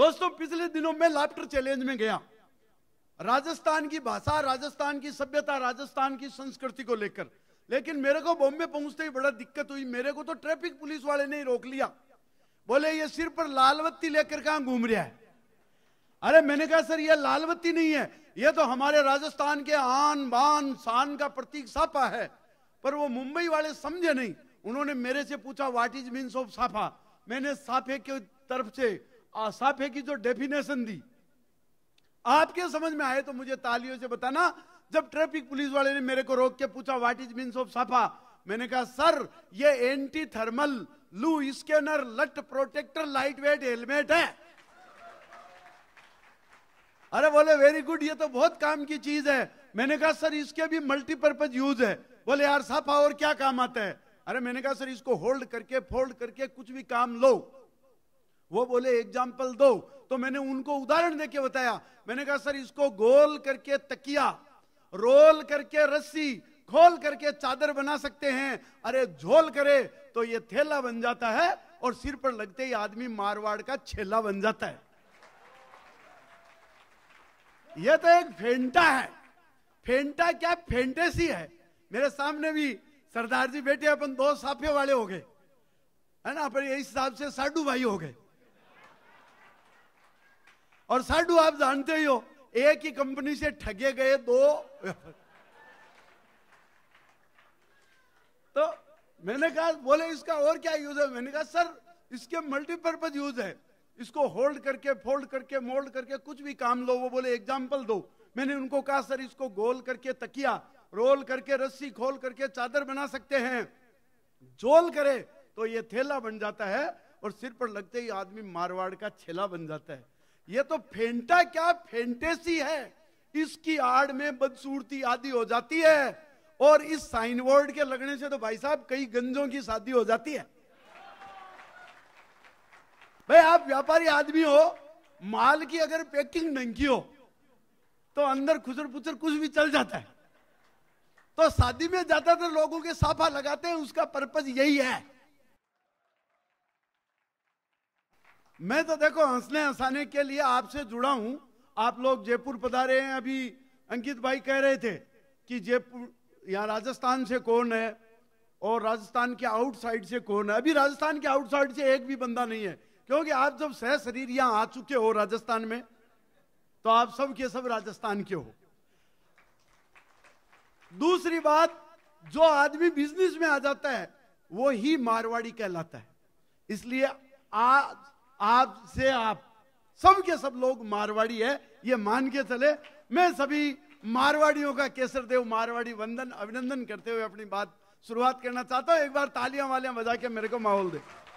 दोस्तों पिछले दिनों में लाफ्टर चैलेंज में गया राजस्थान की भाषा राजस्थान की सभ्यता राजस्थान की संस्कृति को लेकर लेकिन मेरे को बॉम्बे पहुंचते ही बड़ा दिक्कत हुई मेरे को तो ट्रैफिक पुलिस वाले ने रोक लिया बोले ये सिर पर लाल बत्ती लेकर कहा घूम रहा है अरे मैंने कहा सर ये लाल बत्ती नहीं है ये तो हमारे राजस्थान के आन बान शान का प्रतीक साफा है पर वो मुंबई वाले समझे नहीं उन्होंने मेरे से पूछा व्हाट इज मीन ऑफ साफा मैंने साफे के तरफ से आसाफे की जो डेफिनेशन दी आपके समझ में आए तो मुझे तालियों से बताना जब ट्रैफिक पुलिस वाले ने मेरे को रोक के पूछा व्हाट इज मीन ऑफ साफा मैंने कहा सर ये एंटी थर्मल लू स्कैनर लट प्रोटेक्टर लाइट वेट हेलमेट है अरे बोले वेरी गुड ये तो बहुत काम की चीज है मैंने कहा सर इसके भी मल्टीपर्पज यूज है बोले यार साफा और क्या काम आता है अरे मैंने कहा सर इसको होल्ड करके फोल्ड करके कुछ भी काम लो वो बोले एग्जाम्पल दो तो मैंने उनको उदाहरण देके बताया मैंने कहा सर इसको गोल करके तकिया रोल करके रस्सी खोल करके चादर बना सकते हैं अरे झोल करे तो ये थैला बन जाता है और सिर पर लगते ही आदमी मारवाड़ का छेला बन जाता है यह तो एक फेंटा है फेंटा क्या फेंटेसी है मेरे सामने भी सरदार जी बैठे अपन दो साफे वाले हो गए है ना पर इस हिसाब से साडू भाई हो गए और साडू आप जानते ही हो एक ही कंपनी से ठगे गए दो तो मैंने कहा बोले इसका और क्या यूज है मैंने कहा सर इसके मल्टीपर्पज यूज है इसको होल्ड करके फोल्ड करके मोल्ड करके कुछ भी काम लो वो बोले एग्जाम्पल दो मैंने उनको कहा सर इसको गोल करके तकिया रोल करके रस्सी खोल करके चादर बना सकते हैं जोल करे तो ये थैला बन जाता है और सिर पर लगते ही आदमी मारवाड़ का छेला बन जाता है ये तो फेंटा क्या फेंटेसी है इसकी आड़ में बदसूरती आदि हो जाती है और इस साइन वर्ड के लगने से तो भाई साहब कई गंजों की शादी हो जाती है भाई आप व्यापारी आदमी हो माल की अगर पैकिंग नंगी हो तो अंदर खुचर पुचर कुछ भी चल जाता है तो शादी में ज्यादातर लोगों के साफा लगाते हैं उसका पर्पज यही है मैं तो देखो हंसने हंसाने के लिए आपसे जुड़ा हूं आप लोग जयपुर पधारे हैं अभी अंकित भाई कह रहे थे कि जयपुर यहाँ राजस्थान से कौन है और राजस्थान के आउटसाइड से कौन है अभी राजस्थान के आउटसाइड से एक भी बंदा नहीं है क्योंकि आप जब सह शरीर यहाँ आ चुके हो राजस्थान में तो आप सब के सब राजस्थान के हो दूसरी बात जो आदमी बिजनेस में आ जाता है वो ही मारवाड़ी कहलाता है इसलिए आज आप से आप सब के सब लोग मारवाड़ी है ये मान के चले मैं सभी मारवाड़ियों का केसर देव मारवाड़ी वंदन अभिनंदन करते हुए अपनी बात शुरुआत करना चाहता हूँ एक बार तालियां वालियां बजा के मेरे को माहौल दे